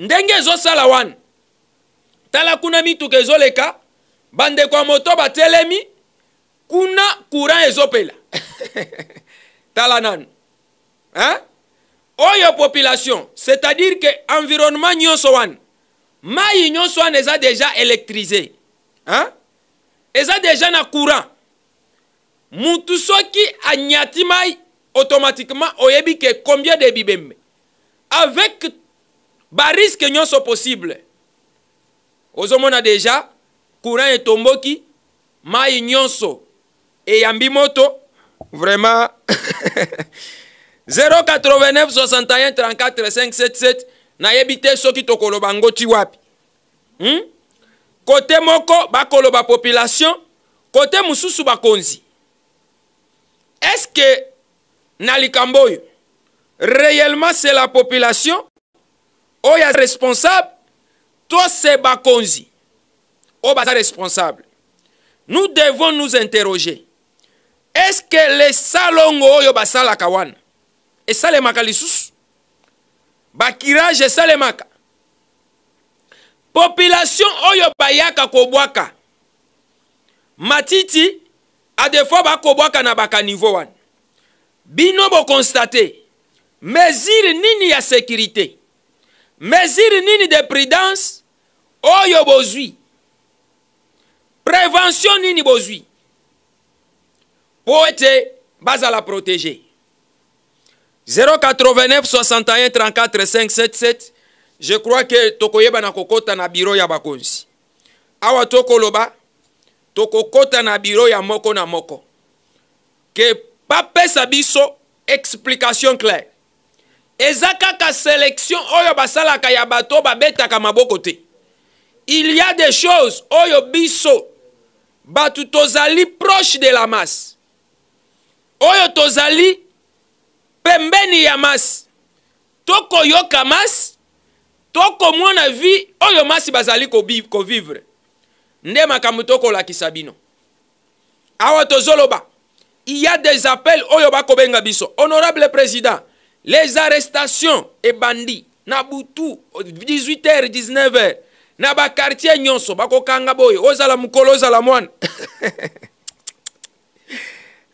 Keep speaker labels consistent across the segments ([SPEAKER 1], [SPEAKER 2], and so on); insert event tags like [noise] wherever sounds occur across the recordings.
[SPEAKER 1] ndenge ezosala wana tala kuna mituka ezoleka bandeko ya moto batelemi kuna courant ezopela [laughs] tala nanu hein? oyo population c'est-à-dire que environnement nyonso wana mai nyonso wana eza déjà électrisé hein? eza déjà na courant mutu soki anyati mai automatiquement oyebi ke combien de bibembe avec bariske nyonso possible ozomona deja courant etomboki mai nyonso eyambi moto vraiment 089 61 34 577 nayebi te soki tokoloba ngo ti wapi hmm? kote moko bakoloba population kote mosusu bakonzi eske na likambo oyo réellement c'est la population oyo aza responsable tose bakonzi oyo oh, baza responsable nous devons nous interroger est-ce que lesa longo oyo basalaka wana esalemaka lisusu bakirage esalemaka population oyo bayaka kobwaka matiti adefoi bakobwaka na bakanivo wana bino bokonstate mesure nini ya sécurité mesure nini de prudence oyo bozwi prévention nini bozwi mpo ete bazala protege 089 61 34 577 je crois ke tokoyebana kokɔta na biro ya bakonzi awa tokoloba tokokɔta na biro ya moko na moko ke bapesa biso explication claire eza kaka sélection oyo basalaka ya bato babetaka maboko te il y a des choses oyo biso bato tozali proche de la masse oyo tozali pembeni ya masi tokoyoka masi tokomona vi oyo masi bazali kovivre nde makambo tokolakisa bino awa tozoloba il y a des appels oyo bakobenga biso honorable président les arrestations ebandi na butu 18h 19h na bakartier nyonso bakokanga boye ozala mokolo ozala mwana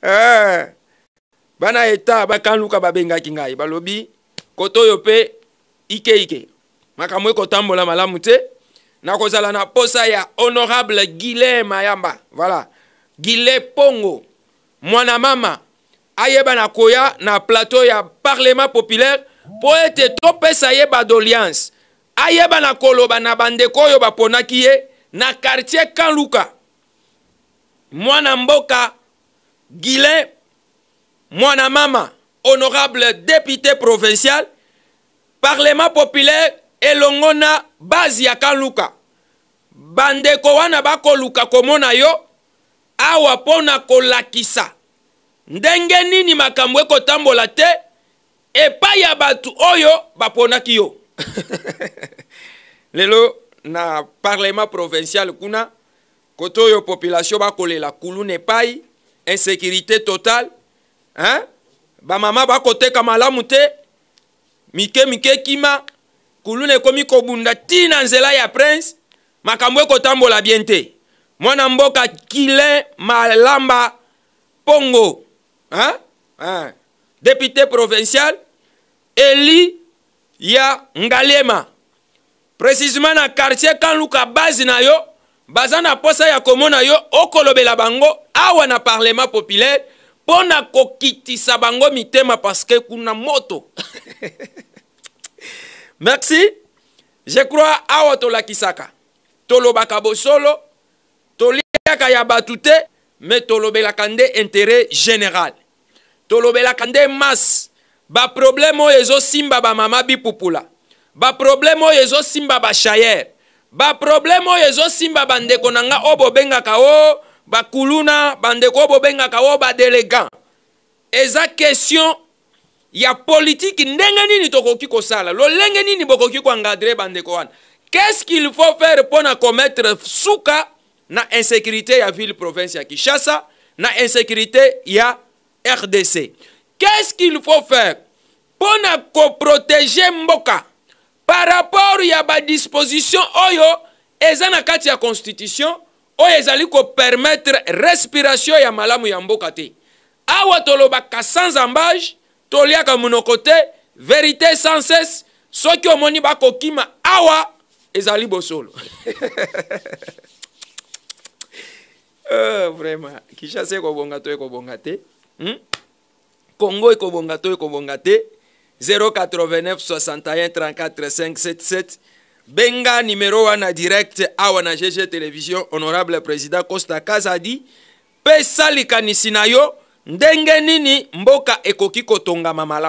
[SPEAKER 1] ah. [laughs] bana eta bakanluka babengaki ngai balobi koto oyo mpe ikeike makambo ekotambola malamu te nakozala na posa ya honorable guile mayamba voilà guile pongo mwana mama ayeba na koya na plateau ya parlement populaire mpo ete topesa ye badoliance ayeba na koloba na bandeko oyo baponaki ye na quartier kanluka mwana mboka guilin mwana mama honorable député provincial parlement populaire elongo na base ya kanluka bandeko wana bakoluka komona yo awa mpo na kolakisa ndenge nini makambo ekotambola te epai ya bato oyo baponaki yo [laughs] lelo na parlement provincial kuna kote oyo population bakolela kuluna epai insécurité totale hein? bamama bakoteka malamu te mike mike kima kuluna ekomi kobunda ti na nzela ya prince makambo ekotambola bien te mwana mboka kile malamba mpongo hein? Hein? député provincial eli ya ngalema précisement na quartier kanluka base na yo baza na posa ya komona yo okolobela bango awa na parlement populaire mpo na kokitisa bango mitema parceke kuna moto [laughs] merci je crois awa tolakisaka tolobaka bosolo toliaka ya bato te me tolobelaka nde intérêt général tolobelaka nde masi baprobleme oyo ezosimba bamama bipupula baprobleme oyo ezosimba bashayere baprobleme oyo ezosimba bandeko na nga oyo bobengaka o bakuluna bandeko oyo bobengaka o badelegant eza question ya politiki ndenge nini tokoki kosala lolenge nini bokoki koengadre bandeko wana qu'est-ce qu'il faut faire mpo na komettre suka na insécurité ya ville province ya kinshasa na insécurité ya RDC. Qu'est-ce qu'il faut faire pour nous protéger Mboka par rapport à la disposition Oyo oh et dans la Constitution Oyo oh, ezali ko permettre respiration ya malamu ya Mboka te. Awa tolobaka sans embâche, toliaka monoko te, vérité sans cesse, soki omoni bakokima awa ah, ezali bosolo. [laughs] euh, vraiment, kishase kobonga to ekobonga te. hmm? congo ekobonga to ekobonga te 089 61 34 577 benga numero wana direct awa na gg television honorable président costa kazadi pesa likanisi na yo ndenge nini mboka ekoki kotongama malamu